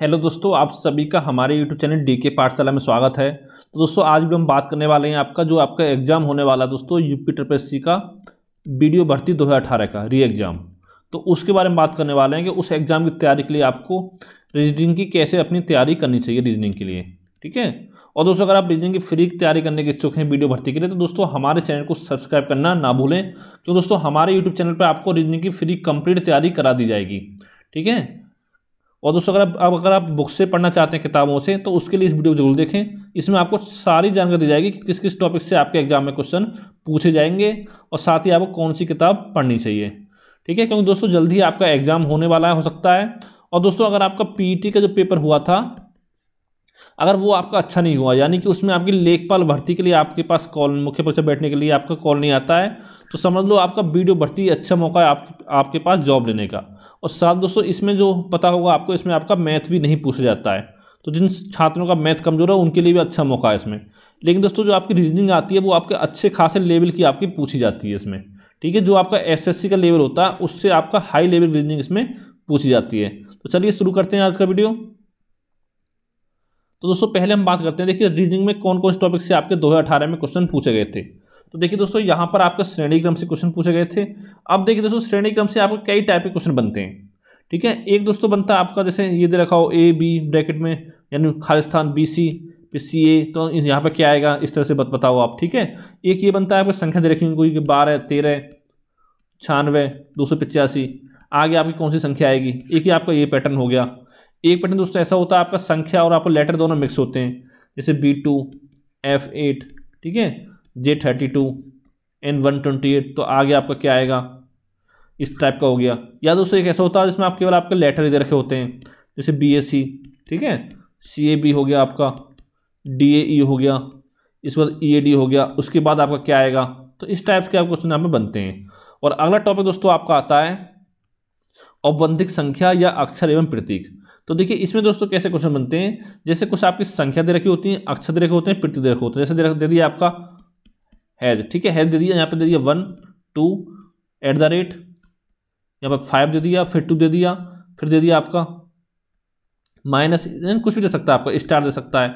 hello दोस्तों आप सभी का हमारे यूट्यूब चैनल डी के पाठशाला में स्वागत है तो दोस्तों आज भी हम बात करने वाले हैं आपका जो आपका एग्ज़ाम होने वाला है दोस्तों यूपी ट्रिपल का वीडियो भर्ती 2018 का री एग्ज़ाम तो उसके बारे में बात करने वाले हैं कि उस एग्ज़ाम की तैयारी के लिए आपको रीजनिंग की कैसे अपनी तैयारी करनी चाहिए रीजनिंग के लिए ठीक है और दोस्तों अगर आप रीजनिंग की फ्री की तैयारी करने के इच्छुक हैं वीडियो भर्ती के लिए तो दोस्तों हमारे चैनल को सब्सक्राइब करना ना भूलें क्योंकि तो दोस्तों हमारे यूट्यूब चैनल पर आपको रीजनिंग की फ्री कंप्लीट तैयारी करा दी जाएगी ठीक है और दोस्तों अगर आप अगर आप बुक से पढ़ना चाहते हैं किताबों से तो उसके लिए इस वीडियो को जरूर देखें इसमें आपको सारी जानकारी दी जाएगी कि किस किस टॉपिक से आपके एग्जाम में क्वेश्चन पूछे जाएंगे और साथ ही आपको कौन सी किताब पढ़नी चाहिए ठीक है क्योंकि दोस्तों जल्दी आपका एग्जाम होने वाला है हो सकता है और दोस्तों अगर आपका पी e का जो पेपर हुआ था अगर वो आपका अच्छा नहीं हुआ यानी कि उसमें आपकी लेखपाल भर्ती के लिए आपके पास कॉल मुख्य परीक्षा बैठने के लिए आपका कॉल नहीं आता है तो समझ लो आपका वीडियो भर्ती अच्छा मौका है आपके आपके पास जॉब लेने का और साथ दोस्तों इसमें जो पता होगा आपको इसमें आपका मैथ भी नहीं पूछा जाता है तो जिन छात्रों का मैथ कमज़ोर है उनके लिए भी अच्छा मौका है इसमें लेकिन दोस्तों जो आपकी रीजनिंग आती है वो आपके अच्छे खासे लेवल की आपकी पूछी जाती है इसमें ठीक है जो आपका एसएससी का लेवल होता है उससे आपका हाई लेवल रीजनिंग इसमें पूछी जाती है तो चलिए शुरू करते हैं आज का वीडियो तो दोस्तों पहले हम बात करते हैं देखिए रीजनिंग में कौन कौन से टॉपिक से आपके दो में क्वेश्चन पूछे गए थे तो देखिए दोस्तों यहाँ पर आपका श्रेणी क्रम से क्वेश्चन पूछे गए थे अब देखिए दोस्तों श्रेणी क्रम से आपको कई टाइप के क्वेश्चन बनते हैं ठीक है एक दोस्तों बनता है आपका जैसे ये दे रखा हो ए बी ब्रैकेट में यानी खालिस्तान बी सी फिर सी ए तो यहाँ पर क्या आएगा इस तरह से बत बताओ आप ठीक है एक ये बनता है आपको संख्या दे रखी कोई बारह तेरह छियानवे दो सौ पिचासी आगे आपकी कौन सी संख्या आएगी एक ही आपका ये पैटर्न हो गया एक पैटर्न दोस्तों ऐसा होता है आपका संख्या और आपका लेटर दोनों मिक्स होते हैं जैसे बी टू एफ एट ठीक है J thirty two N one twenty eight तो आगे आपका क्या आएगा इस टाइप का हो गया या दोस्तों एक ऐसा होता है जिसमें आप केवल आपके लेटर दे रखे होते हैं जैसे बी एस सी ठीक है सी ए बी हो गया आपका डी ए ई हो गया इसके बाद ई ए डी हो गया उसके बाद आपका क्या आएगा तो इस टाइप के आप क्वेश्चन यहाँ पे बनते हैं और अगला टॉपिक दोस्तों आपका आता है औबंधिक संख्या या अक्षर एवं प्रतीक तो देखिए इसमें दोस्तों कैसे क्वेश्चन बनते हैं जैसे कुछ आपकी संख्या दे रखी होती है अक्षर दे रखे होते हैं प्रतीक दे रखे होते हैं जैसे दे दिया आपका हैज ठीक है हैज दे दिया यहाँ पे दे दिया one two at the rate यहाँ पर फाइव दे दिया फिर टू दे दिया फिर दे दिया आपका माइनस कुछ भी दे सकता है आपका स्टार दे सकता है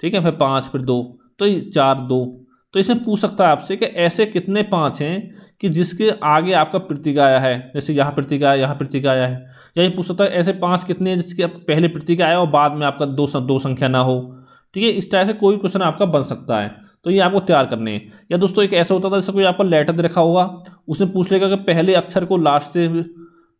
ठीक है फिर पाँच फिर दो तो ये चार दो तो इसमें पूछ सकता है आपसे कि ऐसे कितने पाँच हैं कि जिसके आगे आपका प्रतीक आया है जैसे यहाँ प्रतीक आया यहाँ प्रतीक आया है या ये पूछ सकता है ऐसे पाँच कितने हैं जिसके पहले प्रतीक आया और बाद में आपका दो दो संख्या ना हो ठीक है इस तरह से कोई क्वेश्चन आपका बन सकता है तो ये आपको तैयार करने हैं या दोस्तों एक ऐसा होता था जैसे कोई आपका लेटर दे रखा होगा उसने पूछ लेगा कि पहले अक्षर को लास्ट से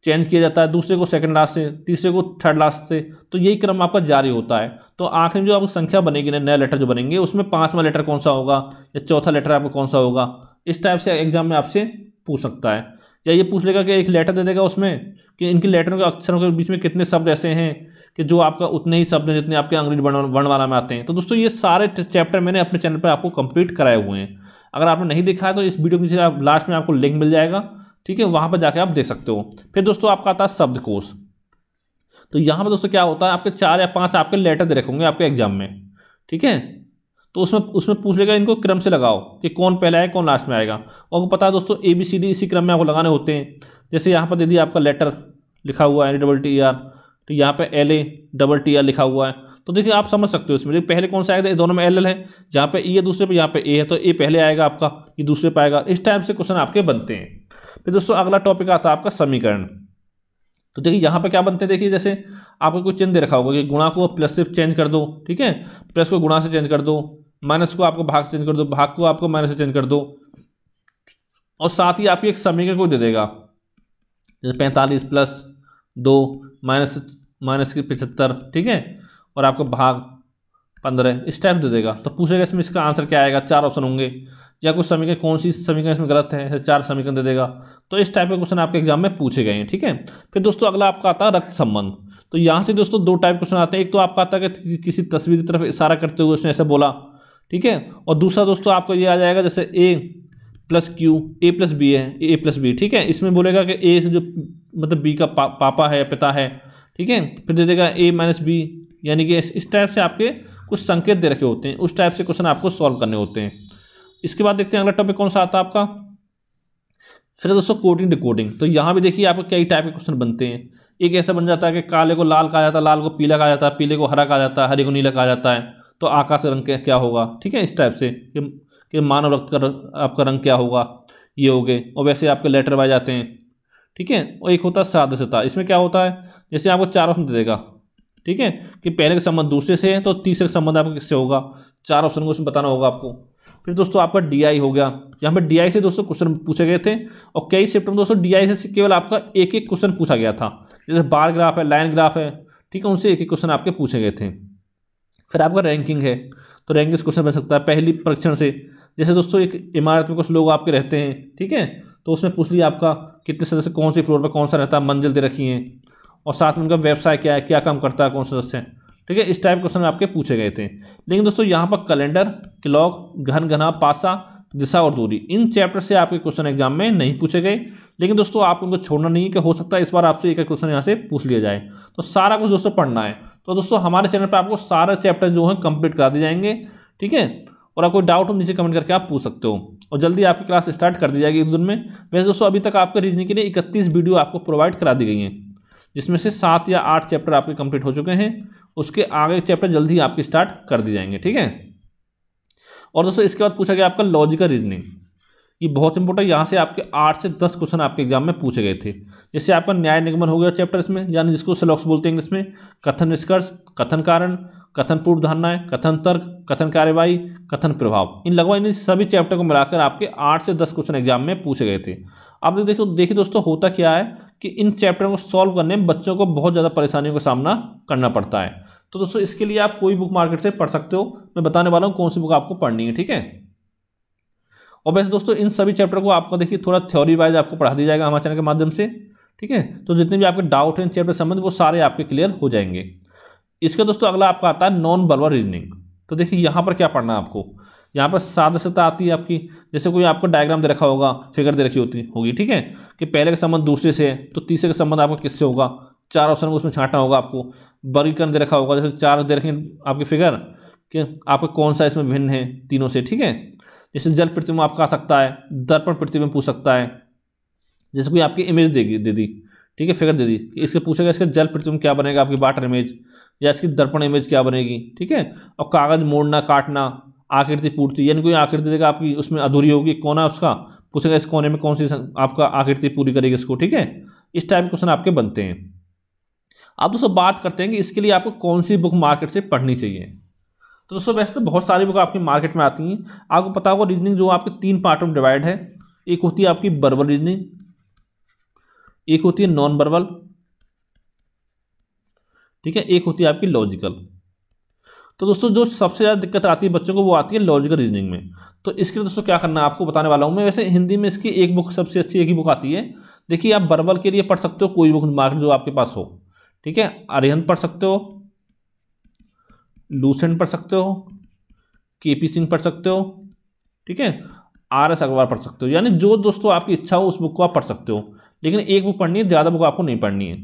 चेंज किया जाता है दूसरे को सेकंड लास्ट से तीसरे को थर्ड लास्ट से तो यही क्रम आपका जारी होता है तो आखिर में जो आपको संख्या बनेगी ना नया लेटर जो बनेंगे उसमें पाँचवा लेटर कौन सा होगा या चौथा लेटर आपका कौन सा होगा इस टाइप से एग्जाम में आपसे पूछ सकता है या ये पूछ लेगा कि एक लेटर दे देगा उसमें कि इनके लेटरों के अक्षरों के बीच में कितने शब्द ऐसे हैं कि जो आपका उतने ही शब्द हैं जितने आपके अंग्रेजी वर्णवाला में आते हैं तो दोस्तों ये सारे चैप्टर मैंने अपने चैनल पर आपको कंप्लीट कराए हुए हैं अगर आपने नहीं देखा है तो इस वीडियो के नीचे आप लास्ट में आपको लिंक मिल जाएगा ठीक है वहाँ पर जाके आप देख सकते हो फिर दोस्तों आपका आता है शब्द तो यहाँ पर दोस्तों क्या होता है आपके चार या पाँच आपके लेटर दे रखे होंगे आपके एग्जाम में ठीक है तो उसमें उसमें पूछ लेगा इनको क्रम से लगाओ कि कौन पहला है कौन लास्ट में आएगा और आपको पता है दोस्तों ए बी सी डी इसी क्रम में आपको लगाने होते हैं जैसे यहाँ पर दे दिया आपका लेटर लिखा हुआ है डबल टी आर तो यहाँ पर L A double T R लिखा हुआ है तो देखिए आप समझ सकते हो इसमें देखिए पहले कौन सा आएगा दोनों में एल एल है जहाँ पे ई e है दूसरे पे यहाँ पे ए है तो ए पहले आएगा आपका ये दूसरे पे आएगा इस टाइप से क्वेश्चन आपके बनते हैं फिर दोस्तों अगला टॉपिक आता है आपका समीकरण तो देखिए यहाँ पर क्या बनते हैं देखिए जैसे आपको कुछ चिन्ह दे रखा होगा कि गुणा को प्लस से चेंज कर दो ठीक है प्लस को गुणा से चेंज कर दो माइनस को आपको भाग से चेंज कर दो भाग को आपको माइनस से चेंज कर दो और साथ ही आपकी एक समीकरण को दे देगा जैसे पैंतालीस प्लस दो माइनस माइनस की पचहत्तर ठीक है और आपको भाग पंद्रह इस टाइप दे देगा तो पूछेगा इसमें इसका आंसर क्या आएगा चार ऑप्शन होंगे या कुछ समीकरण कौन सी समीकरण इसमें गलत है चार समीकरण दे देगा तो इस टाइप के क्वेश्चन आपके एग्जाम में पूछे गए हैं ठीक है फिर दोस्तों अगला आपका आता है रक्त संबंध तो यहाँ से दोस्तों दो टाइप क्वेश्चन आते हैं एक तो आपका आता है कि किसी तस्वीर की तरफ इशारा करते हुए उसने ऐसे बोला ठीक है और दूसरा दोस्तों आपको ये आ जाएगा जैसे A plus Q A plus B है ए प्लस बी ठीक है इसमें बोलेगा कि ए जो मतलब बी का पा, पापा है पिता है ठीक है फिर दे देगा ए माइनस बी यानी कि इस टाइप से आपके कुछ संकेत दे रखे होते हैं उस टाइप से क्वेश्चन आपको सॉल्व करने होते हैं इसके बाद देखते हैं अगला टॉपिक कौन सा आता है आपका फिर दोस्तों कोडिंग डिकोडिंग तो यहाँ भी देखिए आपको कई टाइप के क्वेश्चन बनते हैं एक ऐसा बन जाता है कि काले को लाल कहा जाता है लाल को पीला कहा जाता है पीले को हरा कहा जाता है हरे को नीला कहा जाता है तो आकाश का रंग क्या होगा ठीक है इस टाइप से कि, कि मानव रक्त का आपका रंग क्या होगा ये हो गए और वैसे आपके लेटर वाइज जाते हैं ठीक है और एक होता है सादस्यता इसमें क्या होता है जैसे आपको चार ऑप्शन दे देगा ठीक है कि पहले का संबंध दूसरे से है तो तीसरे का संबंध आपका किससे होगा चार ऑप्शन को उसमें बताना होगा आपको फिर दोस्तों आपका डी हो गया यहाँ पर डी से दोस्तों क्वेश्चन पूछे गए थे और कई चैप्टर में दोस्तों डी से केवल आपका एक एक क्वेश्चन पूछा गया था जैसे बार ग्राफ है लाइन ग्राफ है ठीक है उनसे एक एक क्वेश्चन आपके पूछे गए थे फिर आपका रैंकिंग है तो रैंकिंग से क्वेश्चन बन सकता है पहली परीक्षण से जैसे दोस्तों एक इमारत में कुछ लोग आपके रहते हैं ठीक है तो उसमें पूछ लिया आपका कितने सदस्य कौन से फ्लोर पर कौन सा रहता है मंजिल दे रखी है और साथ में उनका व्यवसाय क्या है क्या काम करता है कौन सदस्य है ठीक है इस टाइप क्वेश्चन आपके पूछे गए थे लेकिन दोस्तों यहाँ पर कैलेंडर क्लॉक घन घना पासा दिशा और दूरी इन चैप्टर से आपके क्वेश्चन एग्जाम में नहीं पूछे गए लेकिन दोस्तों आपको उनको छोड़ना नहीं है कि हो सकता है इस बार आपसे एक क्वेश्चन यहाँ से पूछ लिया जाए तो सारा कुछ दोस्तों पढ़ना है तो दोस्तों हमारे चैनल पर आपको सारे चैप्टर जो है कंप्लीट करा दिए जाएंगे ठीक है और आप कोई डाउट हो नीचे कमेंट करके आप पूछ सकते हो और जल्दी आपकी क्लास स्टार्ट कर दी जाएगी एक दिन में वैसे दोस्तों अभी तक आपके रीजनिंग के लिए इकतीस वीडियो आपको प्रोवाइड करा दी गई हैं जिसमें से सात या आठ चैप्टर आपके कंप्लीट हो चुके हैं उसके आगे चैप्टर जल्द ही आपके स्टार्ट कर दिए जाएंगे ठीक है और दोस्तों इसके बाद पूछा गया आपका लॉजिकल रीजनिंग ये बहुत इंपॉर्टेंट यहाँ से आपके आठ से दस क्वेश्चन आपके एग्जाम में पूछे गए थे जैसे आपका न्याय निगमन हो गया चैप्टर इसमें यानी जिसको सलॉक्स बोलते हैं इंग्लिश में कथन निष्कर्ष कथन कारण कथन पूर्व धारणाएं कथन तर्क कथन कार्यवाही कथन प्रभाव इन लगभग इन सभी चैप्टर को मिलाकर आपके आठ से दस क्वेश्चन एग्जाम में पूछे गए थे अब देखो देखिए दोस्तों होता क्या है कि इन चैप्टर को सॉल्व करने में बच्चों को बहुत ज़्यादा परेशानियों का सामना करना पड़ता है तो दोस्तों इसके लिए आप कोई बुक मार्केट से पढ़ सकते हो मैं बताने वाला हूँ कौन सी बुक आपको पढ़नी है ठीक है और वैसे दोस्तों इन सभी चैप्टर को आपको देखिए थोड़ा थ्योरी वाइज आपको पढ़ा दिया जाएगा हमारे चैनल के माध्यम से ठीक है तो जितने भी आपके डाउट हैं चैप्टर संबंध वो सारे आपके क्लियर हो जाएंगे इसका दोस्तों अगला आपका आता है नॉन वर्बल रीजनिंग तो देखिए यहाँ पर क्या पढ़ना है आपको यहाँ पर सादस्यता आती है आपकी जैसे कोई आपको डायग्राम दे रखा होगा फिगर दे रखी होती होगी ठीक है कि पहले का संबंध दूसरे से है तो तीसरे का संबंध आपका किससे होगा चार ऑप्शन को उसमें छांटा होगा आपको वर्गीकरण दे रखा होगा जैसे चार दे रखें आपकी फिगर कि आपका कौन सा इसमें भिन्न है तीनों से ठीक है जैसे जल प्रतिमा आपका आ सकता है दर्पण प्रतिमा पूछ सकता है जैसे कोई आपकी इमेज देगी दे दी ठीक है फिगर दे दी इससे पूछेगा इसका जल प्रतिमा क्या बनेगा आपकी वाटर इमेज या इसकी दर्पण इमेज क्या बनेगी ठीक है और कागज़ मोड़ना काटना आकृति पूर्ति यानी कोई आकृति देगा आपकी उसमें अधूरी होगी कोना उसका पूछेगा इस कोने में कौन सी आपका आकृति पूरी करेगी इसको ठीक है इस टाइप के क्वेश्चन आपके बनते हैं अब दोस्तों बात करते हैं कि इसके लिए आपको कौन सी बुक मार्केट से पढ़नी चाहिए तो दोस्तों वैसे तो बहुत सारी बुक आपकी मार्केट में आती हैं आपको पता होगा रीजनिंग जो आपके तीन पार्ट में डिवाइड है एक होती है आपकी बर्बल रीजनिंग एक होती है नॉन बर्बल ठीक है एक होती है आपकी लॉजिकल तो दोस्तों जो सबसे ज़्यादा दिक्कत आती है बच्चों को वो आती है लॉजिकल रीजनिंग में तो इसके लिए दोस्तों क्या करना है आपको बताने वाला हूँ मैं वैसे हिंदी में इसकी एक बुक सबसे अच्छी एक ही बुक आती है देखिए आप बर्बल के लिए पढ़ सकते हो कोई बुक मार्केट जो आपके पास हो ठीक है आर्यन पढ़ सकते हो लूसेंट पढ़ सकते हो के पी सिंह पढ़ सकते हो ठीक है आर एस अखबार पढ़ सकते हो यानी जो दोस्तों आपकी इच्छा हो उस बुक को आप पढ़ सकते हो लेकिन एक बुक पढ़नी है ज़्यादा बुक आपको नहीं पढ़नी है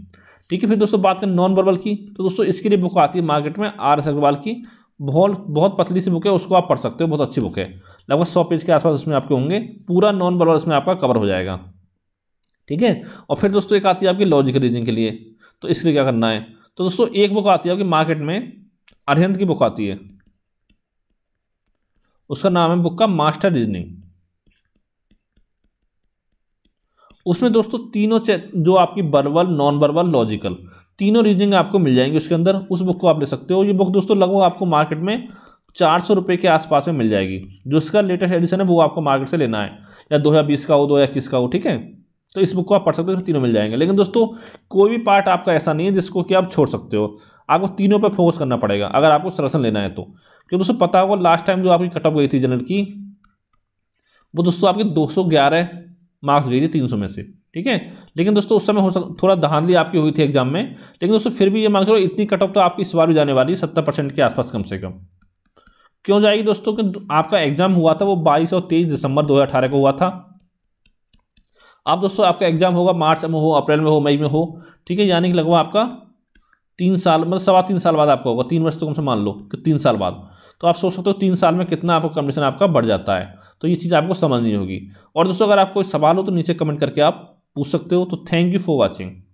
ठीक है फिर दोस्तों बात करें नॉन वर्बल की तो दोस्तों इसके लिए बुक आती है मार्केट में आर एस अग्रवाल की बहुत बहुत पतली सी बुक है उसको आप पढ़ सकते हो बहुत अच्छी बुक है लगभग सौ पेज के आसपास उसमें आपके होंगे पूरा नॉन वर्बल इसमें आपका कवर हो जाएगा ठीक है और फिर दोस्तों एक आती है आपकी लॉजिकल रीजनिंग के लिए तो इसके लिए क्या करना है तो दोस्तों एक बुक आती है आपकी मार्केट में अरहंत की बुक आती है उसका नाम है बुक का मास्टर रीजनिंग उसमें दोस्तों तीनों जो आपकी बर्बल नॉन बर्बल लॉजिकल तीनों रीजनिंग आपको मिल जाएंगे उसके अंदर उस बुक को आप ले सकते हो ये बुक दोस्तों लगभग आपको मार्केट में चार सौ रुपये के आसपास में मिल जाएगी जो इसका लेटेस्ट एडिशन है वो आपको मार्केट से लेना है या दो हज़ार बीस का हो दो हज़ार इक्कीस का हो ठीक है तो इस बुक को आप पढ़ सकते हो तीनों मिल जाएंगे लेकिन दोस्तों कोई भी पार्ट आपका ऐसा नहीं है जिसको कि आप छोड़ सकते हो आपको तीनों पर फोकस करना पड़ेगा अगर आपको सलेक्शन लेना है तो क्योंकि दोस्तों पता होगा लास्ट टाइम जो आपकी कट ऑफ गई थी जनरल की वो दोस्तों आपकी दो सौ ग्यारह मार्क्स गई थी तीन सौ में से ठीक है लेकिन दोस्तों उस समय हो सकता थोड़ा धांधली आपकी हुई थी एग्जाम में लेकिन दोस्तों फिर भी ये मार्क्स करो इतनी कट ऑफ तो आपकी इस बार भी जाने वाली है सत्तर परसेंट के आसपास कम से कम क्यों जाएगी दोस्तों कि आपका एग्जाम हुआ था वो बाईस और तेईस दिसंबर 2018 को हुआ था अब दोस्तों आपका एग्जाम होगा मार्च में हो अप्रैल में हो मई में हो ठीक है यानी कि लगभग आपका तीन साल मतलब सवा तीन साल बाद आपका होगा तीन वर्ष तो कम से मान लो कि तीन साल बाद तो आप सोच सकते हो तीन साल में कितना आपको कमीशन आपका बढ़ जाता है तो ये चीज़ आपको समझनी होगी और दोस्तों अगर आपको सवाल हो तो नीचे कमेंट करके आप पूछ सकते हो तो थैंक यू फॉर वॉचिंग